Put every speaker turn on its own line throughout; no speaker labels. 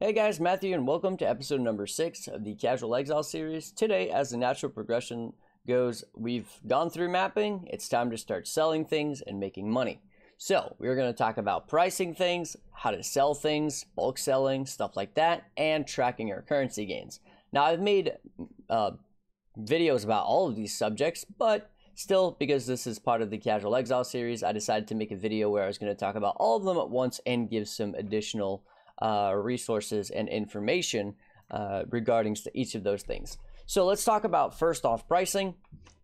Hey guys, Matthew, and welcome to episode number six of the Casual Exile series. Today, as the natural progression goes, we've gone through mapping. It's time to start selling things and making money. So, we're going to talk about pricing things, how to sell things, bulk selling, stuff like that, and tracking your currency gains. Now, I've made uh, videos about all of these subjects, but still, because this is part of the Casual Exile series, I decided to make a video where I was going to talk about all of them at once and give some additional uh, resources and information uh, regarding each of those things. So let's talk about first off pricing.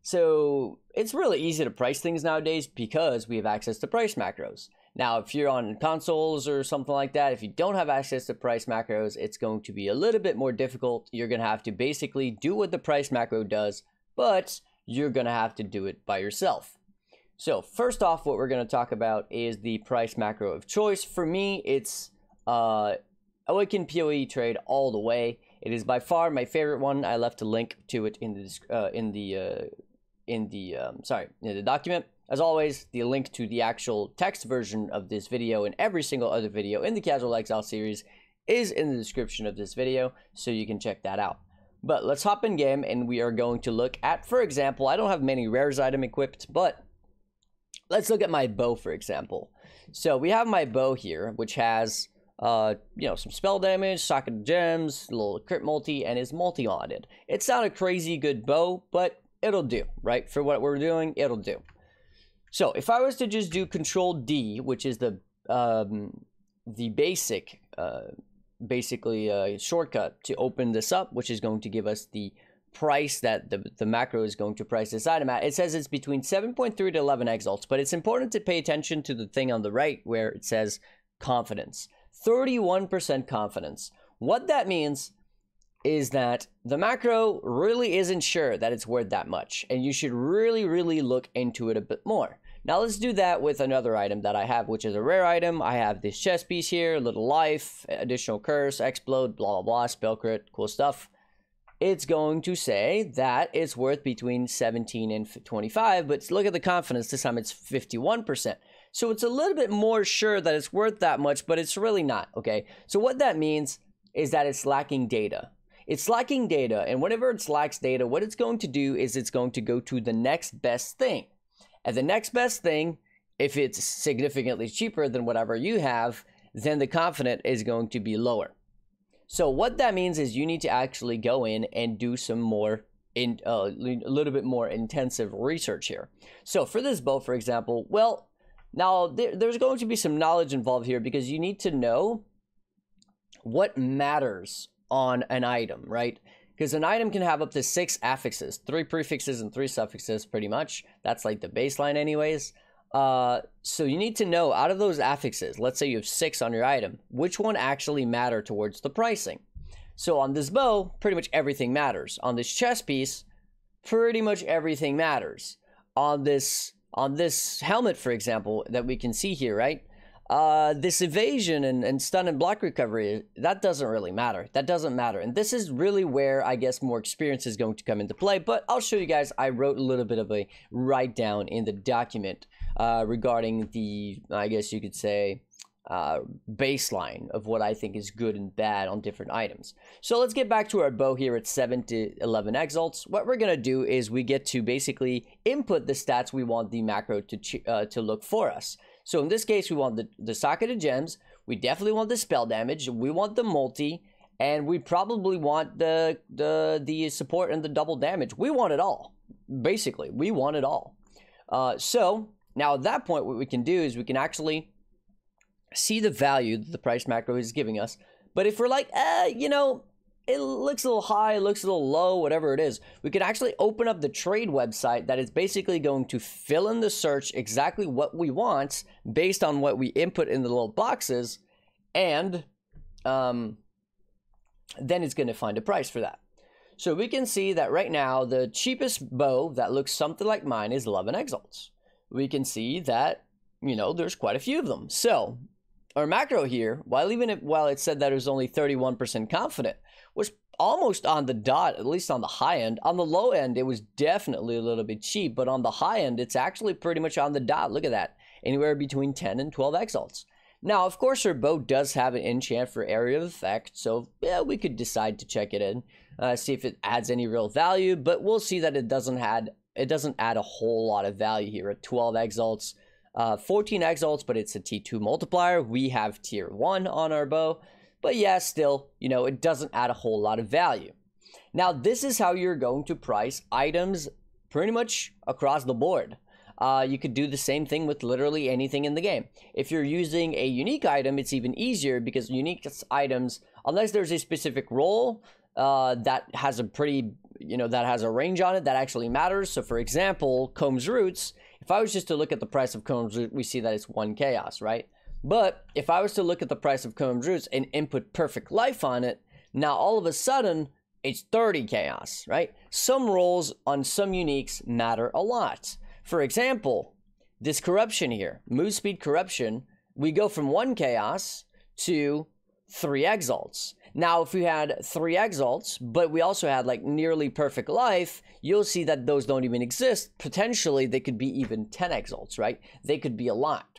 So it's really easy to price things nowadays because we have access to price macros. Now, if you're on consoles or something like that, if you don't have access to price macros, it's going to be a little bit more difficult. You're going to have to basically do what the price macro does, but you're going to have to do it by yourself. So first off, what we're going to talk about is the price macro of choice. For me, it's uh, Awaken PoE trade all the way. It is by far my favorite one. I left a link to it in the uh, in the uh, in the um, sorry in the document. As always, the link to the actual text version of this video and every single other video in the Casual Exile series is in the description of this video, so you can check that out. But let's hop in game and we are going to look at, for example, I don't have many rares item equipped, but let's look at my bow, for example. So we have my bow here, which has uh, you know, some spell damage, socket gems, a little crit multi, and his multi on it. It's not a crazy good bow, but it'll do, right? For what we're doing, it'll do. So if I was to just do Control D, which is the um, the basic, uh, basically a uh, shortcut to open this up, which is going to give us the price that the, the macro is going to price this item at. It says it's between 7.3 to 11 exalts, but it's important to pay attention to the thing on the right where it says confidence. 31% confidence. What that means is that the macro really isn't sure that it's worth that much, and you should really, really look into it a bit more. Now let's do that with another item that I have, which is a rare item. I have this chess piece here, little life, additional curse, explode, blah, blah, blah, spell crit, cool stuff. It's going to say that it's worth between 17 and 25, but look at the confidence. This time it's 51%. So it's a little bit more sure that it's worth that much, but it's really not, okay? So what that means is that it's lacking data. It's lacking data, and whenever it lacks data, what it's going to do is it's going to go to the next best thing. And the next best thing, if it's significantly cheaper than whatever you have, then the confident is going to be lower. So what that means is you need to actually go in and do some more in uh, a little bit more intensive research here. So for this boat, for example, well, now, there, there's going to be some knowledge involved here because you need to know what matters on an item, right? Because an item can have up to six affixes, three prefixes and three suffixes, pretty much. That's like the baseline, anyways. Uh, so you need to know out of those affixes, let's say you have six on your item, which one actually matter towards the pricing. So on this bow, pretty much everything matters. On this chess piece, pretty much everything matters. On this on this helmet, for example, that we can see here, right? Uh, this evasion and, and stun and block recovery, that doesn't really matter. That doesn't matter. And this is really where I guess more experience is going to come into play. But I'll show you guys, I wrote a little bit of a write down in the document uh, regarding the, I guess you could say, uh, baseline of what I think is good and bad on different items. So let's get back to our bow here at 7 to 11 exalts. What we're going to do is we get to basically input the stats we want the macro to, uh, to look for us. So in this case, we want the, the socketed gems, we definitely want the spell damage, we want the multi, and we probably want the, the, the support and the double damage. We want it all, basically. We want it all. Uh, so now at that point, what we can do is we can actually see the value that the price macro is giving us. But if we're like, eh, you know, it looks a little high, it looks a little low, whatever it is, we could actually open up the trade website that is basically going to fill in the search exactly what we want based on what we input in the little boxes, and um, then it's going to find a price for that. So we can see that right now the cheapest bow that looks something like mine is Love and Exalts. We can see that, you know, there's quite a few of them. So or macro here, while even if, while it said that it was only 31% confident, was almost on the dot, at least on the high end. On the low end, it was definitely a little bit cheap, but on the high end, it's actually pretty much on the dot. Look at that, anywhere between 10 and 12 exalts. Now, of course, her bow does have an enchant for area of effect, so yeah, we could decide to check it in, uh, see if it adds any real value, but we'll see that it doesn't add it doesn't add a whole lot of value here at 12 exalts uh, 14 exalts, but it's a T2 multiplier. We have tier 1 on our bow, but yeah, still, you know, it doesn't add a whole lot of value. Now, this is how you're going to price items pretty much across the board. Uh, you could do the same thing with literally anything in the game. If you're using a unique item, it's even easier because unique items, unless there's a specific role uh, that has a pretty, you know, that has a range on it that actually matters. So, for example, Combs Roots if I was just to look at the price of combs, we see that it's one chaos, right? But if I was to look at the price of combs roots and input perfect life on it, now all of a sudden it's 30 chaos, right? Some roles on some uniques matter a lot. For example, this corruption here, move speed corruption, we go from one chaos to three exalts. Now, if we had three exalts, but we also had like nearly perfect life, you'll see that those don't even exist. Potentially, they could be even 10 exalts, right? They could be a lot.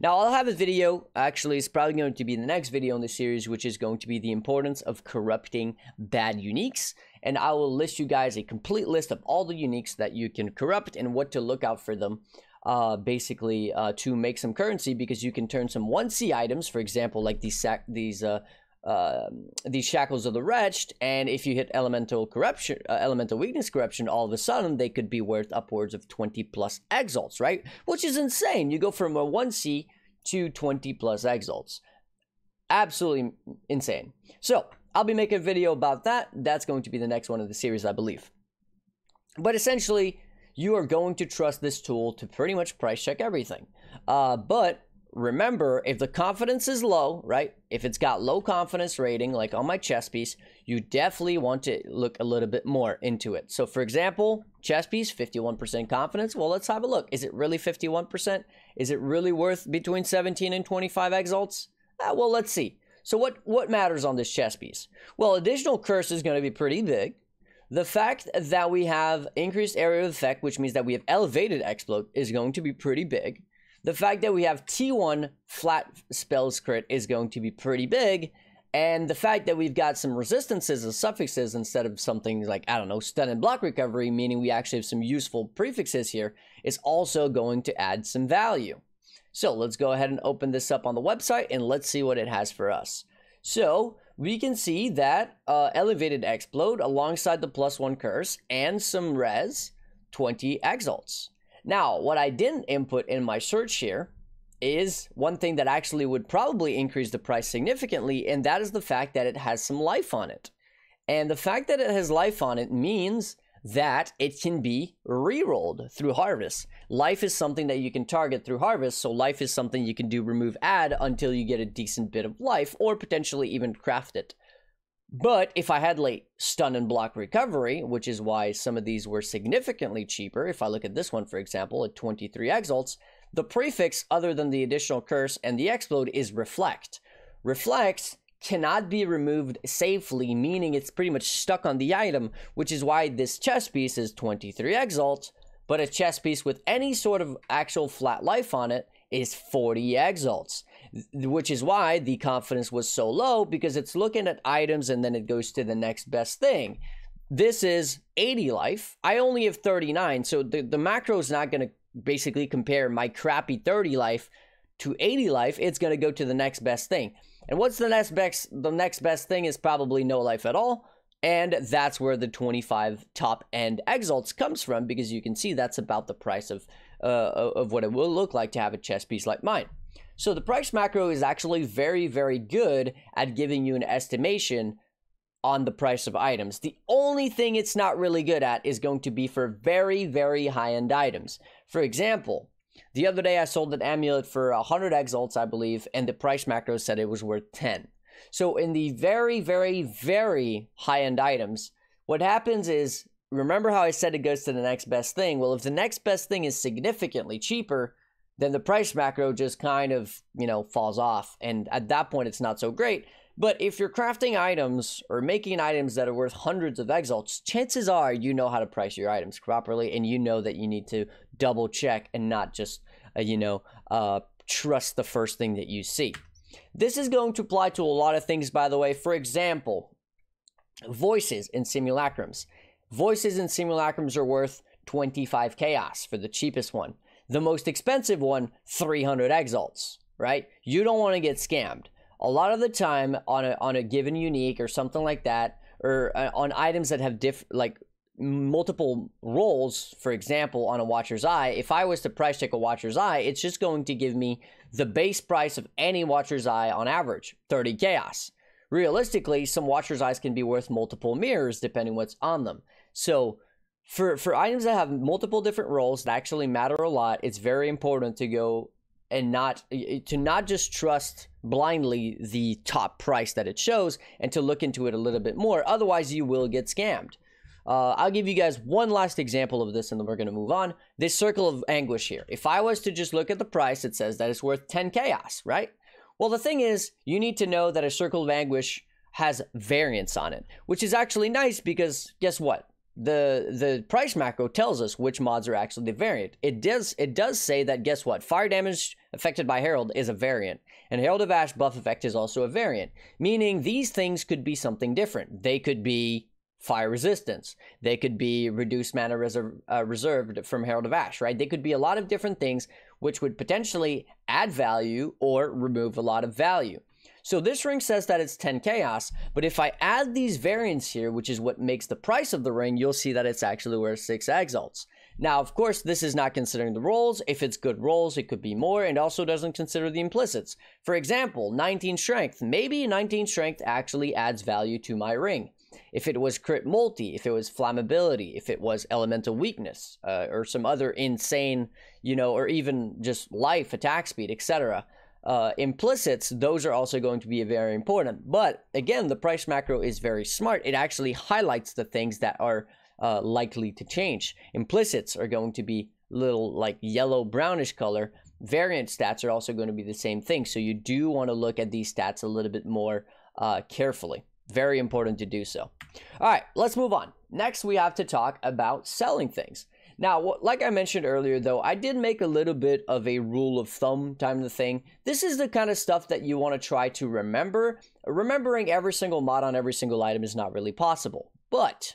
Now, I'll have a video, actually, it's probably going to be the next video in the series, which is going to be the importance of corrupting bad uniques. And I will list you guys a complete list of all the uniques that you can corrupt and what to look out for them, uh, basically, uh, to make some currency because you can turn some 1C items, for example, like these, these uh, um, the shackles of the wretched and if you hit elemental corruption uh, elemental weakness corruption all of a sudden they could be worth upwards of 20 plus exalts right which is insane you go from a 1c to 20 plus exalts absolutely insane so i'll be making a video about that that's going to be the next one of the series i believe but essentially you are going to trust this tool to pretty much price check everything uh, but remember if the confidence is low right if it's got low confidence rating like on my chest piece you definitely want to look a little bit more into it so for example chest piece 51% confidence well let's have a look is it really 51% is it really worth between 17 and 25 exalts uh, well let's see so what what matters on this chest piece well additional curse is going to be pretty big the fact that we have increased area of effect which means that we have elevated exploit is going to be pretty big the fact that we have T1 flat spells crit is going to be pretty big. And the fact that we've got some resistances and suffixes instead of something like, I don't know, stun and block recovery, meaning we actually have some useful prefixes here, is also going to add some value. So let's go ahead and open this up on the website and let's see what it has for us. So we can see that uh, elevated explode alongside the plus one curse and some res 20 exalts. Now, what I didn't input in my search here is one thing that actually would probably increase the price significantly, and that is the fact that it has some life on it. And the fact that it has life on it means that it can be re-rolled through harvest. Life is something that you can target through harvest, so life is something you can do remove add until you get a decent bit of life or potentially even craft it. But if I had late stun and block recovery, which is why some of these were significantly cheaper, if I look at this one, for example, at 23 exalts, the prefix other than the additional curse and the explode is reflect. Reflect cannot be removed safely, meaning it's pretty much stuck on the item, which is why this chess piece is 23 exalts, but a chess piece with any sort of actual flat life on it is 40 exalts which is why the confidence was so low because it's looking at items and then it goes to the next best thing. This is 80 life. I only have 39, so the, the macro is not going to basically compare my crappy 30 life to 80 life. It's going to go to the next best thing. And what's the next best the next best thing is probably no life at all. And that's where the 25 top end exalts comes from because you can see that's about the price of uh, of what it will look like to have a chess piece like mine. So the price macro is actually very, very good at giving you an estimation on the price of items. The only thing it's not really good at is going to be for very, very high end items. For example, the other day I sold an amulet for 100 exalts, I believe, and the price macro said it was worth 10. So in the very, very, very high end items, what happens is remember how I said it goes to the next best thing? Well, if the next best thing is significantly cheaper, then the price macro just kind of, you know, falls off. And at that point, it's not so great. But if you're crafting items or making items that are worth hundreds of exalts, chances are you know how to price your items properly and you know that you need to double check and not just, uh, you know, uh, trust the first thing that you see. This is going to apply to a lot of things, by the way. For example, voices in simulacrums. Voices in simulacrums are worth 25 chaos for the cheapest one. The most expensive one, 300 exalts, right? You don't want to get scammed. A lot of the time on a, on a given unique or something like that, or uh, on items that have diff like multiple roles, for example, on a watcher's eye, if I was to price check a watcher's eye, it's just going to give me the base price of any watcher's eye on average, 30 chaos. Realistically, some watcher's eyes can be worth multiple mirrors depending what's on them. So for for items that have multiple different roles that actually matter a lot it's very important to go and not to not just trust blindly the top price that it shows and to look into it a little bit more otherwise you will get scammed uh, i'll give you guys one last example of this and then we're going to move on this circle of anguish here if i was to just look at the price it says that it's worth 10 chaos right well the thing is you need to know that a circle of anguish has variance on it which is actually nice because guess what the the price macro tells us which mods are actually the variant. It does it does say that guess what? Fire damage affected by Herald is a variant, and Herald of Ash buff effect is also a variant, meaning these things could be something different. They could be fire resistance. They could be reduced mana reser- uh, reserved from Herald of Ash, right? They could be a lot of different things which would potentially add value or remove a lot of value. So this ring says that it's 10 chaos, but if I add these variants here, which is what makes the price of the ring, you'll see that it's actually worth 6 exalts. Now, of course, this is not considering the rolls. If it's good rolls, it could be more, and also doesn't consider the implicits. For example, 19 strength. Maybe 19 strength actually adds value to my ring. If it was crit multi, if it was flammability, if it was elemental weakness, uh, or some other insane, you know, or even just life, attack speed, etc uh, implicits, those are also going to be very important. But again, the price macro is very smart. It actually highlights the things that are uh, likely to change. Implicits are going to be little like yellow brownish color. Variant stats are also going to be the same thing. So you do want to look at these stats a little bit more uh, carefully. Very important to do so. All right, let's move on. Next, we have to talk about selling things. Now, like I mentioned earlier, though, I did make a little bit of a rule of thumb time the thing. This is the kind of stuff that you want to try to remember. Remembering every single mod on every single item is not really possible, but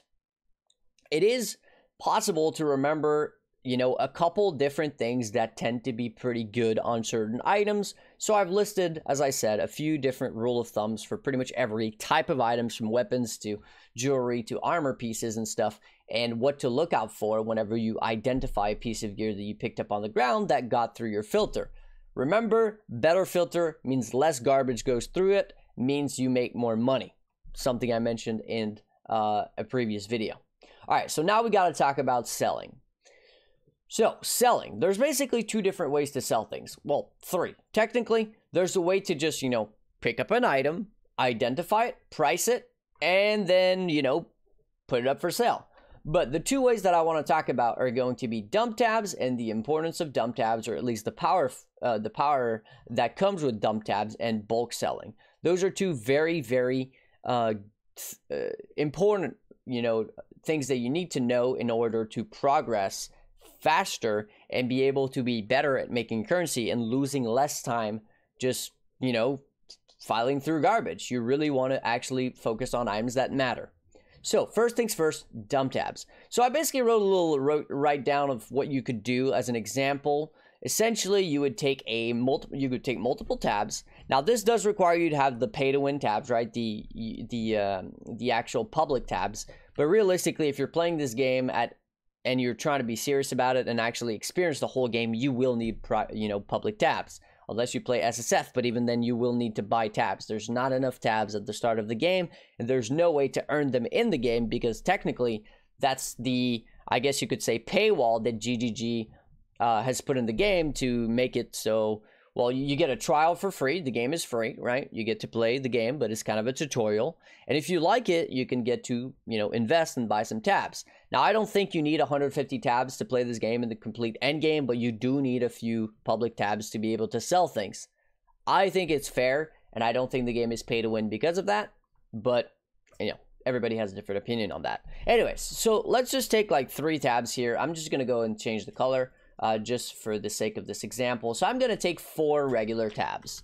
it is possible to remember, you know, a couple different things that tend to be pretty good on certain items. So I've listed, as I said, a few different rule of thumbs for pretty much every type of items from weapons to jewelry to armor pieces and stuff and what to look out for whenever you identify a piece of gear that you picked up on the ground that got through your filter. Remember, better filter means less garbage goes through it, means you make more money. Something I mentioned in uh, a previous video. All right, so now we got to talk about selling. So, selling, there's basically two different ways to sell things. Well, three. Technically, there's a way to just, you know, pick up an item, identify it, price it, and then, you know, put it up for sale. But the two ways that I want to talk about are going to be dump tabs and the importance of dump tabs, or at least the power, uh, the power that comes with dump tabs and bulk selling. Those are two very, very uh, th- uh, important, you know, things that you need to know in order to progress faster and be able to be better at making currency and losing less time just, you know, filing through garbage. You really want to actually focus on items that matter. So first things first, dump tabs. So I basically wrote a little wrote, write down of what you could do as an example. Essentially, you would take a multiple. You could take multiple tabs. Now, this does require you to have the pay to win tabs, right? The the uh, the actual public tabs. But realistically, if you're playing this game at and you're trying to be serious about it and actually experience the whole game, you will need you know public tabs unless you play SSF, but even then you will need to buy tabs. There's not enough tabs at the start of the game, and there's no way to earn them in the game because technically that's the, I guess you could say, paywall that GGG uh, has put in the game to make it so well, you get a trial for free. The game is free, right? You get to play the game, but it's kind of a tutorial. And if you like it, you can get to, you know, invest and buy some tabs. Now, I don't think you need 150 tabs to play this game in the complete end game, but you do need a few public tabs to be able to sell things. I think it's fair, and I don't think the game is pay to win because of that, but, you know, everybody has a different opinion on that. Anyways, so let's just take like three tabs here. I'm just going to go and change the color uh, just for the sake of this example. So I'm going to take four regular tabs.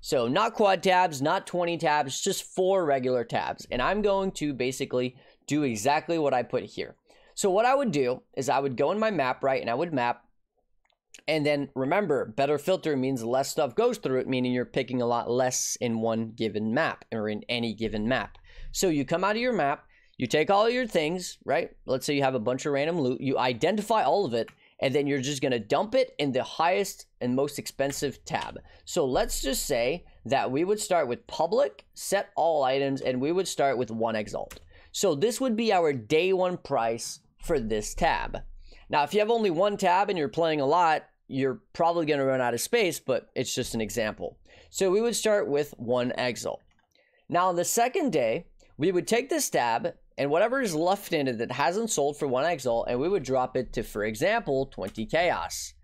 So not quad tabs, not 20 tabs, just four regular tabs. And I'm going to basically do exactly what I put here. So what I would do is I would go in my map, right, and I would map. And then remember, better filter means less stuff goes through it, meaning you're picking a lot less in one given map or in any given map. So you come out of your map, you take all your things, right? Let's say you have a bunch of random loot, you identify all of it, and then you're just going to dump it in the highest and most expensive tab. So let's just say that we would start with public, set all items, and we would start with one exalt. So this would be our day one price for this tab. Now, if you have only one tab and you're playing a lot, you're probably going to run out of space, but it's just an example. So we would start with one exalt. Now, on the second day, we would take this tab and whatever is left in it that hasn't sold for one exalt, and we would drop it to, for example, 20 chaos.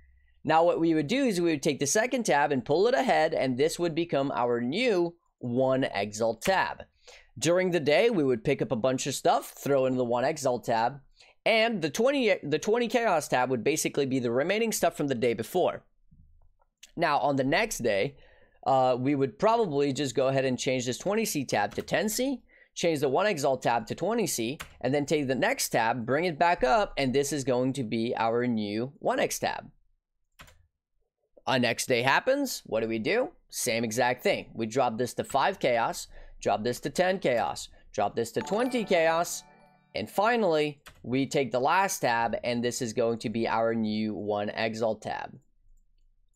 Now, what we would do is we would take the second tab and pull it ahead, and this would become our new one exalt tab. During the day, we would pick up a bunch of stuff, throw into the one exalt tab, and the 20 the 20 chaos tab would basically be the remaining stuff from the day before. Now, on the next day, uh, we would probably just go ahead and change this 20C tab to 10C change the one exalt tab to 20C, and then take the next tab, bring it back up, and this is going to be our new 1x tab. A next day happens, what do we do? Same exact thing. We drop this to 5 chaos, drop this to 10 chaos, drop this to 20 chaos, and finally, we take the last tab, and this is going to be our new 1 exalt tab.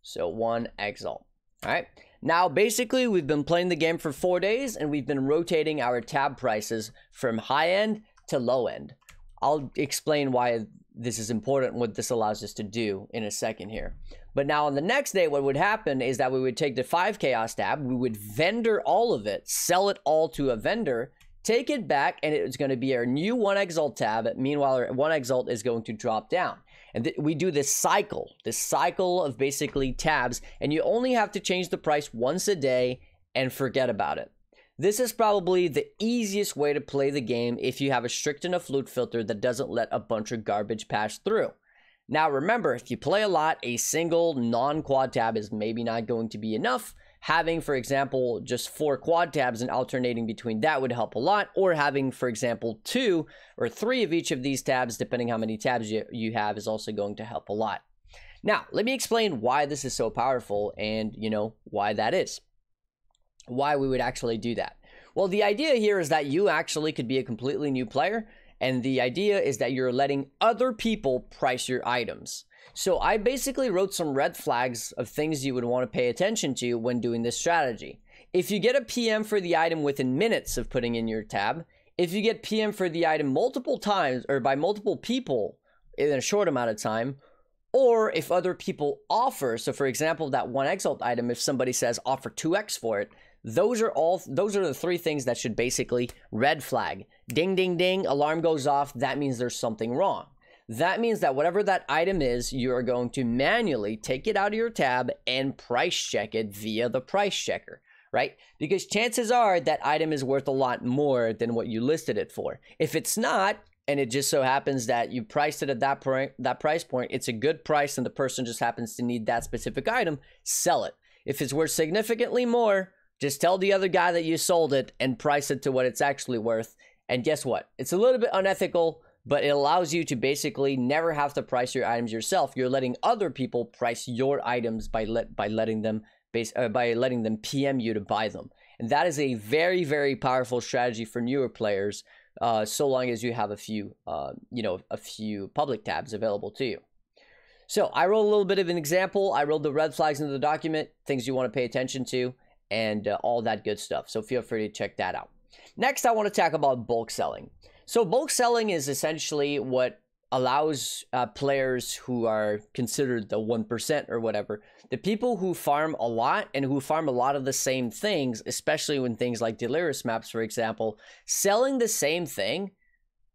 So 1 exalt, all right? Now, basically, we've been playing the game for four days and we've been rotating our tab prices from high end to low end. I'll explain why this is important and what this allows us to do in a second here. But now on the next day, what would happen is that we would take the 5 chaos tab, we would vendor all of it, sell it all to a vendor, take it back, and it's going to be our new 1 exalt tab. Meanwhile, our 1 exalt is going to drop down. And th- we do this cycle, this cycle of basically tabs, and you only have to change the price once a day and forget about it. This is probably the easiest way to play the game if you have a strict enough loot filter that doesn't let a bunch of garbage pass through. Now remember, if you play a lot, a single non-quad tab is maybe not going to be enough, having, for example, just four quad tabs and alternating between that would help a lot, or having, for example, two or three of each of these tabs, depending how many tabs you, you have, is also going to help a lot. Now, let me explain why this is so powerful and, you know, why that is. Why we would actually do that. Well, the idea here is that you actually could be a completely new player, and the idea is that you're letting other people price your items. So I basically wrote some red flags of things you would want to pay attention to when doing this strategy. If you get a PM for the item within minutes of putting in your tab, if you get PM for the item multiple times or by multiple people in a short amount of time, or if other people offer, so for example, that one exalt item, if somebody says offer 2x for it, those are all those are the three things that should basically red flag. Ding ding ding, alarm goes off, that means there's something wrong. That means that whatever that item is, you are going to manually take it out of your tab and price check it via the price checker, right? Because chances are that item is worth a lot more than what you listed it for. If it's not, and it just so happens that you priced it at that point, that price point, it's a good price and the person just happens to need that specific item, sell it. If it's worth significantly more, just tell the other guy that you sold it and price it to what it's actually worth. And guess what? It's a little bit unethical but it allows you to basically never have to price your items yourself. You're letting other people price your items by let by letting them base uh, by letting them PM you to buy them, and that is a very very powerful strategy for newer players. Uh, so long as you have a few, uh, you know, a few public tabs available to you. So I rolled a little bit of an example. I rolled the red flags into the document, things you want to pay attention to, and uh, all that good stuff. So feel free to check that out. Next, I want to talk about bulk selling. So bulk selling is essentially what allows uh, players who are considered the 1% or whatever, the people who farm a lot and who farm a lot of the same things, especially when things like Delirious maps, for example, selling the same thing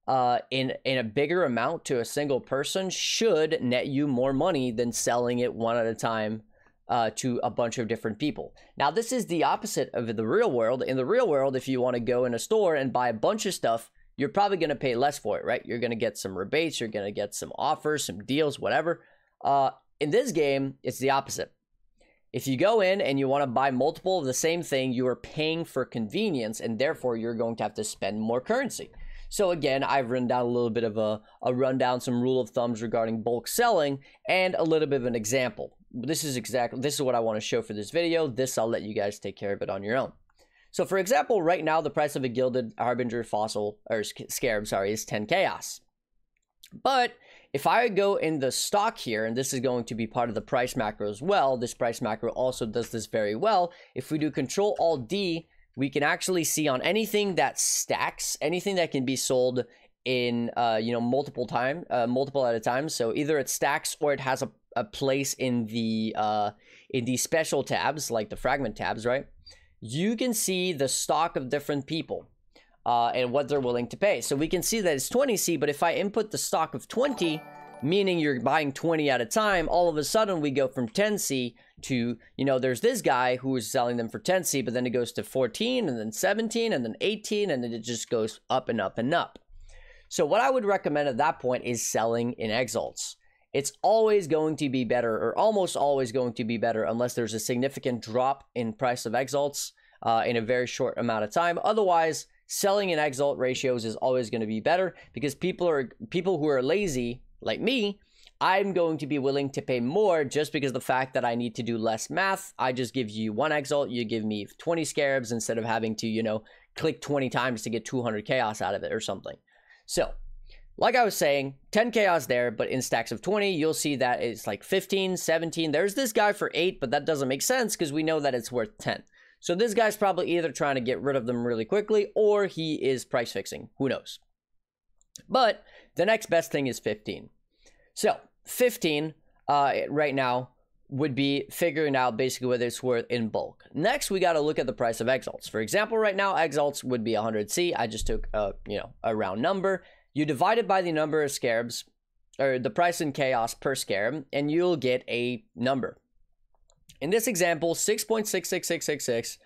uh, in, in a bigger amount to a single person should net you more money than selling it one at a time uh, to a bunch of different people. Now, this is the opposite of the real world. In the real world, if you want to go in a store and buy a bunch of stuff, you're probably going to pay less for it, right? You're going to get some rebates, you're going to get some offers, some deals, whatever. Uh, in this game, it's the opposite. If you go in and you want to buy multiple of the same thing, you are paying for convenience and therefore you're going to have to spend more currency. So, again, I've written down a little bit of a, a rundown, some rule of thumbs regarding bulk selling, and a little bit of an example. This is exactly this is what I want to show for this video. This I'll let you guys take care of it on your own. So for example, right now the price of a gilded harbinger fossil or scarab, sorry, is 10 chaos. But if I go in the stock here, and this is going to be part of the price macro as well, this price macro also does this very well. If we do control all D, we can actually see on anything that stacks, anything that can be sold in uh, you know multiple time, uh, multiple at a time. So either it stacks or it has a, a place in the uh, in the special tabs like the fragment tabs, right? you can see the stock of different people uh, and what they're willing to pay. So we can see that it's 20C, but if I input the stock of 20, meaning you're buying 20 at a time, all of a sudden we go from 10C to, you know, there's this guy who is selling them for 10C, but then it goes to 14 and then 17 and then 18 and then it just goes up and up and up. So what I would recommend at that point is selling in exalts it's always going to be better, or almost always going to be better, unless there's a significant drop in price of exalts uh, in a very short amount of time. Otherwise, selling in exalt ratios is always going to be better because people are people who are lazy like me. I'm going to be willing to pay more just because the fact that I need to do less math. I just give you one exalt, you give me 20 scarabs instead of having to, you know, click 20 times to get 200 chaos out of it or something. So like I was saying, 10 chaos there, but in stacks of 20, you'll see that it's like 15, 17. There's this guy for 8, but that doesn't make sense because we know that it's worth 10. So this guy's probably either trying to get rid of them really quickly or he is price fixing. Who knows? But the next best thing is 15. So 15 uh, right now would be figuring out basically whether it's worth in bulk. Next, we got to look at the price of exalts. For example, right now exalts would be 100C. I just took a you know a round number. You divide it by the number of scarabs, or the price in chaos per scarab, and you'll get a number. In this example, 6.66666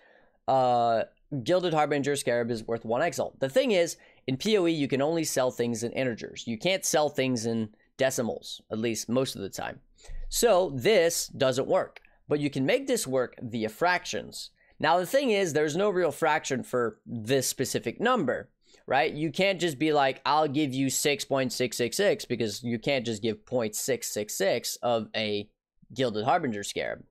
uh, Gilded Harbinger Scarab is worth 1 exalt. The thing is, in PoE, you can only sell things in integers. You can't sell things in decimals, at least most of the time. So this doesn't work. But you can make this work via fractions. Now, the thing is, there's no real fraction for this specific number right? You can't just be like, I'll give you 6.666 because you can't just give 0.666 of a Gilded Harbinger Scarab.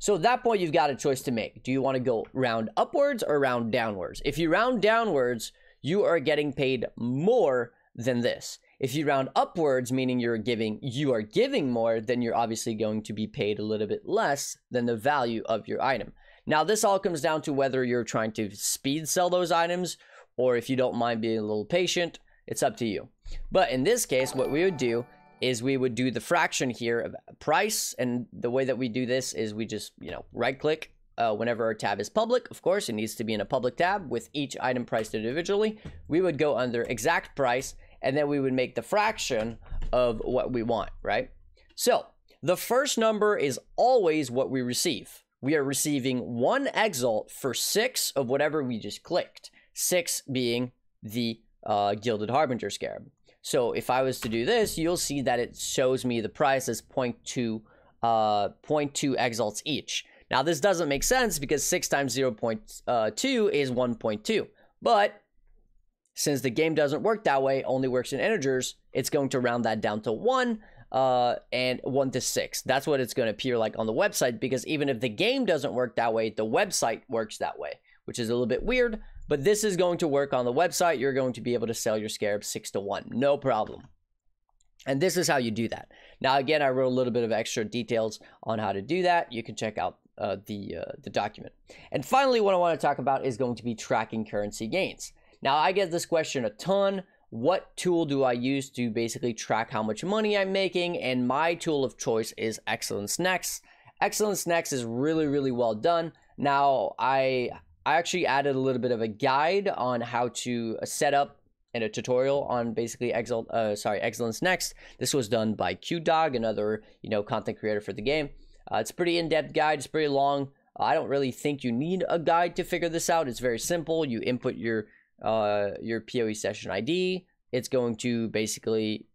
So at that point, you've got a choice to make. Do you want to go round upwards or round downwards? If you round downwards, you are getting paid more than this. If you round upwards, meaning you're giving you are giving more, then you're obviously going to be paid a little bit less than the value of your item. Now, this all comes down to whether you're trying to speed sell those items or if you don't mind being a little patient, it's up to you. But in this case, what we would do is we would do the fraction here of price. And the way that we do this is we just, you know, right click uh, whenever our tab is public. Of course, it needs to be in a public tab with each item priced individually. We would go under exact price and then we would make the fraction of what we want, right? So the first number is always what we receive. We are receiving one exalt for six of whatever we just clicked six being the uh, Gilded Harbinger Scarab. So if I was to do this, you'll see that it shows me the price as 0.2, uh, 0.2 exalts each. Now this doesn't make sense because 6 times 0 uh, 0.2 is 1.2. But since the game doesn't work that way, only works in integers, it's going to round that down to 1 uh, and 1 to 6. That's what it's going to appear like on the website because even if the game doesn't work that way, the website works that way, which is a little bit weird. But this is going to work on the website. You're going to be able to sell your scarab six to one, no problem. And this is how you do that. Now, again, I wrote a little bit of extra details on how to do that. You can check out uh, the, uh, the document. And finally, what I want to talk about is going to be tracking currency gains. Now, I get this question a ton. What tool do I use to basically track how much money I'm making? And my tool of choice is Excellence Next. Excellence Next is really, really well done. Now, I I actually added a little bit of a guide on how to uh, set up and a tutorial on basically Excel, uh, sorry, Excellence Next. This was done by QDog, another you know content creator for the game. Uh, it's pretty in-depth guide. It's pretty long. I don't really think you need a guide to figure this out. It's very simple. You input your uh, your PoE session ID. It's going to basically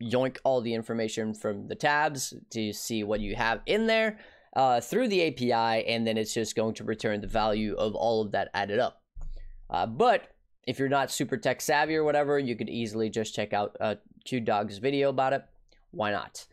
yoink all the information from the tabs to see what you have in there uh, through the API, and then it's just going to return the value of all of that added up. Uh, but if you're not super tech savvy or whatever, you could easily just check out uh, two Dog's video about it. Why not?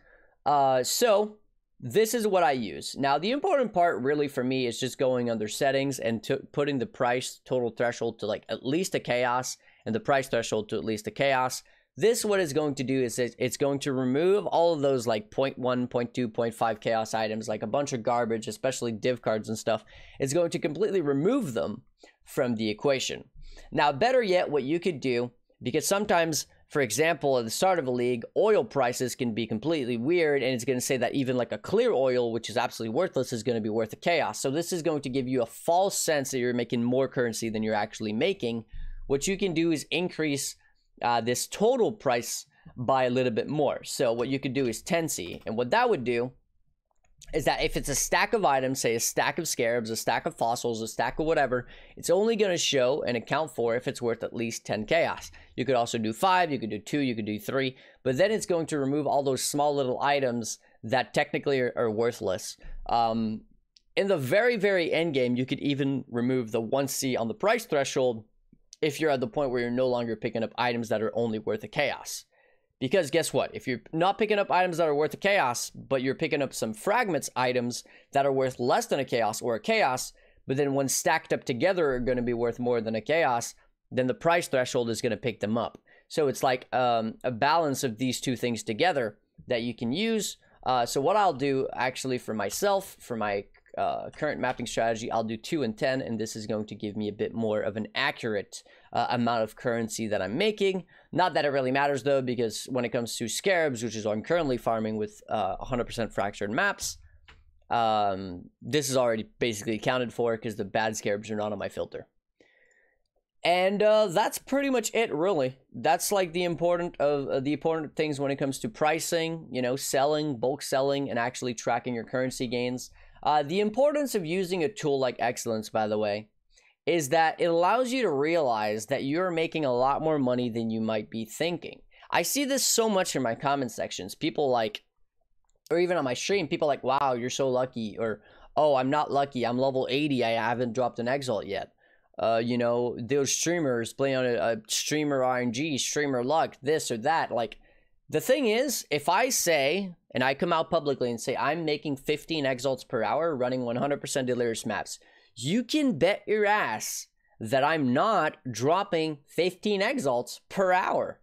Uh, so this is what I use. Now, the important part really for me is just going under settings and t- putting the price total threshold to like at least a chaos and the price threshold to at least a chaos. This, what it's going to do is it's going to remove all of those like 0.1, 0.2, 0.5 chaos items, like a bunch of garbage, especially div cards and stuff. It's going to completely remove them from the equation. Now, better yet, what you could do, because sometimes, for example, at the start of a league, oil prices can be completely weird, and it's going to say that even like a clear oil, which is absolutely worthless, is going to be worth a chaos. So this is going to give you a false sense that you're making more currency than you're actually making. What you can do is increase uh, this total price by a little bit more. So what you could do is 10C. And what that would do is that if it's a stack of items, say a stack of scarabs, a stack of fossils, a stack of whatever, it's only going to show and account for if it's worth at least 10 chaos. You could also do 5, you could do 2, you could do 3, but then it's going to remove all those small little items that technically are, are worthless. Um, in the very, very end game, you could even remove the 1C on the price threshold if you're at the point where you're no longer picking up items that are only worth a chaos. Because guess what? If you're not picking up items that are worth a chaos, but you're picking up some fragments items that are worth less than a chaos or a chaos, but then when stacked up together are going to be worth more than a chaos, then the price threshold is going to pick them up. So it's like um, a balance of these two things together that you can use. Uh, so what I'll do actually for myself, for my uh, current mapping strategy, I'll do 2 and 10, and this is going to give me a bit more of an accurate uh, amount of currency that I'm making. Not that it really matters, though, because when it comes to scarabs, which is what I'm currently farming with 100% uh, fractured maps, um, this is already basically accounted for because the bad scarabs are not on my filter. And uh, that's pretty much it, really. That's like the important of uh, the important things when it comes to pricing, you know, selling, bulk selling, and actually tracking your currency gains. Uh, the importance of using a tool like Excellence, by the way, is that it allows you to realize that you're making a lot more money than you might be thinking. I see this so much in my comment sections. People like, or even on my stream, people like, wow, you're so lucky, or oh, I'm not lucky. I'm level 80. I haven't dropped an exalt yet. Uh, you know, those streamers playing on a, a streamer RNG, streamer luck, this or that. Like, the thing is, if I say, and I come out publicly and say, I'm making 15 exalts per hour running 100% delirious maps, you can bet your ass that I'm not dropping 15 exalts per hour.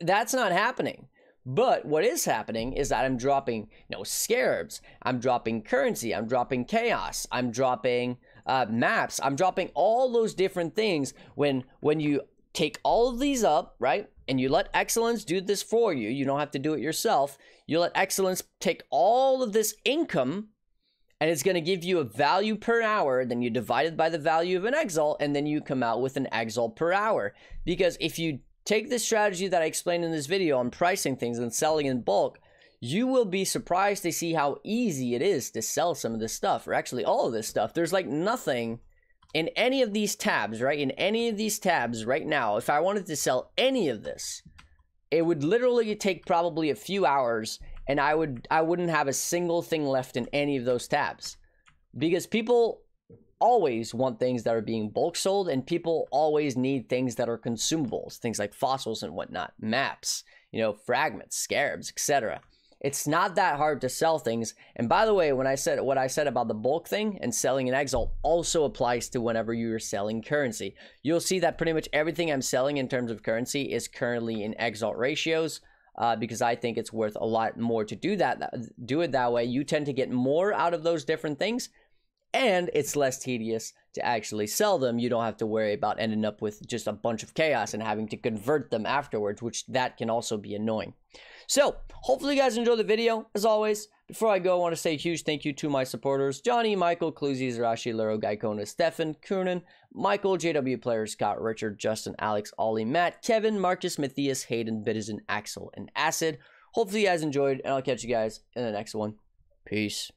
That's not happening. But what is happening is that I'm dropping you know, scarabs, I'm dropping currency, I'm dropping chaos, I'm dropping uh, maps, I'm dropping all those different things when when you take all of these up, right? and you let excellence do this for you, you don't have to do it yourself. You let excellence take all of this income and it's going to give you a value per hour. Then you divide it by the value of an exalt, and then you come out with an exalt per hour. Because if you take the strategy that I explained in this video on pricing things and selling in bulk, you will be surprised to see how easy it is to sell some of this stuff, or actually all of this stuff. There's like nothing in any of these tabs, right? In any of these tabs right now, if I wanted to sell any of this, it would literally take probably a few hours and I would I wouldn't have a single thing left in any of those tabs. Because people always want things that are being bulk sold and people always need things that are consumables, things like fossils and whatnot, maps, you know, fragments, scarabs, etc. It's not that hard to sell things. And by the way, when I said what I said about the bulk thing and selling an Exalt also applies to whenever you're selling currency. You'll see that pretty much everything I'm selling in terms of currency is currently in Exalt ratios. Uh, because I think it's worth a lot more to do that. Do it that way. You tend to get more out of those different things and it's less tedious to actually sell them. You don't have to worry about ending up with just a bunch of chaos and having to convert them afterwards, which that can also be annoying. So, hopefully you guys enjoyed the video. As always, before I go, I want to say a huge thank you to my supporters, Johnny, Michael, Cluzy, Rashi, Lero, Gaikona, Stefan, Koonin, Michael, JW Player, Scott, Richard, Justin, Alex, Ollie, Matt, Kevin, Marcus, Matthias, Hayden, Bitizen, Axel, and Acid. Hopefully you guys enjoyed, and I'll catch you guys in the next one. Peace.